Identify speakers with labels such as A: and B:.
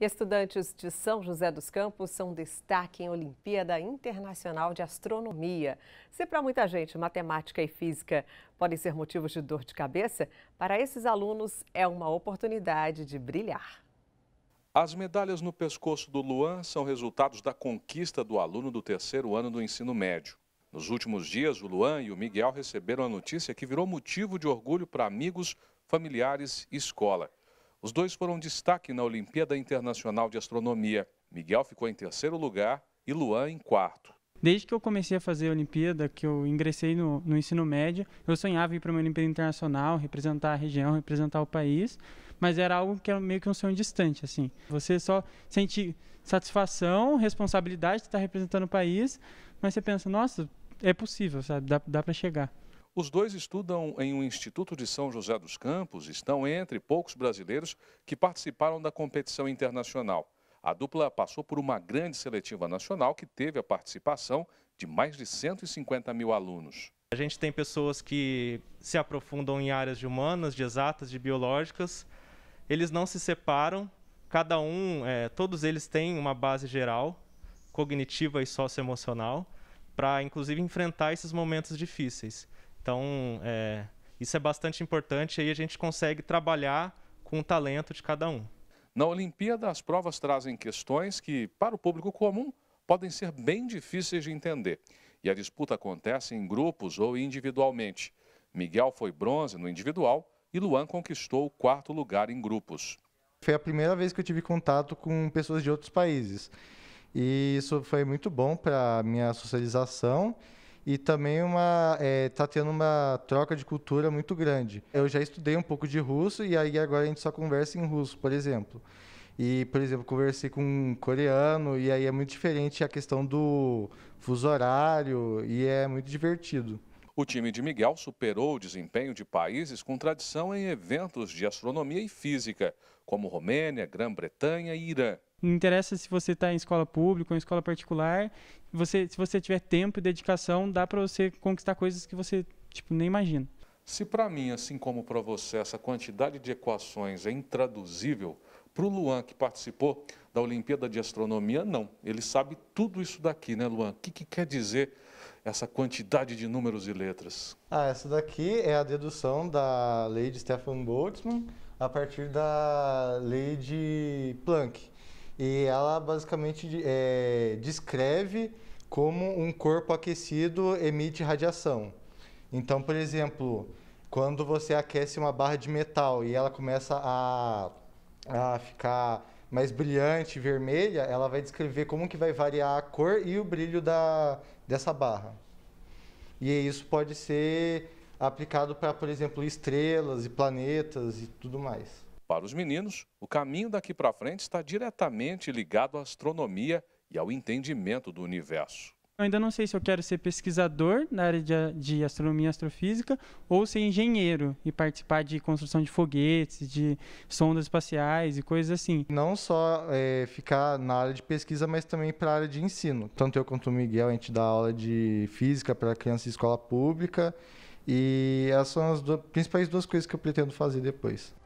A: Estudantes de São José dos Campos são destaque em Olimpíada Internacional de Astronomia. Se para muita gente matemática e física podem ser motivos de dor de cabeça, para esses alunos é uma oportunidade de brilhar. As medalhas no pescoço do Luan são resultados da conquista do aluno do terceiro ano do ensino médio. Nos últimos dias, o Luan e o Miguel receberam a notícia que virou motivo de orgulho para amigos, familiares e escola. Os dois foram destaque na Olimpíada Internacional de Astronomia. Miguel ficou em terceiro lugar e Luan em quarto. Desde que eu
B: comecei a fazer a Olimpíada, que eu ingressei no, no ensino médio, eu sonhava ir para uma Olimpíada Internacional, representar a região, representar o país, mas era algo que era é meio que um sonho distante, assim. Você só sente satisfação, responsabilidade de estar representando o país, mas você pensa, nossa, é possível, sabe? Dá, dá para chegar.
A: Os dois estudam em um instituto de São José dos Campos e estão entre poucos brasileiros que participaram da competição internacional. A dupla passou por uma grande seletiva nacional que teve a participação de mais de 150 mil alunos.
B: A gente tem pessoas que se aprofundam em áreas de humanas, de exatas, de biológicas. Eles não se separam, cada um, é, todos eles têm uma base geral, cognitiva e socioemocional, para inclusive enfrentar esses momentos difíceis. Então, é, isso é bastante importante e aí a gente consegue trabalhar com o talento de cada um.
A: Na Olimpíada, as provas trazem questões que, para o público comum, podem ser bem difíceis de entender. E a disputa acontece em grupos ou individualmente. Miguel foi bronze no individual e Luan conquistou o quarto lugar em grupos.
C: Foi a primeira vez que eu tive contato com pessoas de outros países. E isso foi muito bom para a minha socialização e também uma está é, tá tendo uma troca de cultura muito grande. Eu já estudei um pouco de russo e aí agora a gente só conversa em russo, por exemplo. E, por exemplo, conversei com um coreano e aí é muito diferente a questão do fuso horário e é muito divertido.
A: O time de Miguel superou o desempenho de países com tradição em eventos de astronomia e física, como Romênia, Grã-Bretanha e Irã.
B: Não interessa se você está em escola pública ou em escola particular. Você, se você tiver tempo e dedicação, dá para você conquistar coisas que você tipo nem imagina.
A: Se para mim, assim como para você, essa quantidade de equações é intraduzível, para o Luan, que participou da Olimpíada de Astronomia, não. Ele sabe tudo isso daqui, né, Luan? O que, que quer dizer essa quantidade de números e letras?
C: Ah, essa daqui é a dedução da lei de Stefan Boltzmann a partir da lei de Planck. E ela basicamente é, descreve como um corpo aquecido emite radiação. Então, por exemplo, quando você aquece uma barra de metal e ela começa a, a ficar mais brilhante, vermelha, ela vai descrever como que vai variar a cor e o brilho da, dessa barra. E isso pode ser aplicado para, por exemplo, estrelas e planetas e tudo mais.
A: Para os meninos, o caminho daqui para frente está diretamente ligado à astronomia e ao entendimento do universo.
C: Eu ainda não sei se eu
B: quero ser pesquisador na área de, de astronomia e astrofísica ou ser engenheiro e
C: participar de construção de foguetes, de sondas espaciais e coisas assim. Não só é, ficar na área de pesquisa, mas também para a área de ensino. Tanto eu quanto o Miguel, a gente dá aula de física para crianças em escola pública e essas são as duas, principais duas coisas que eu pretendo fazer depois.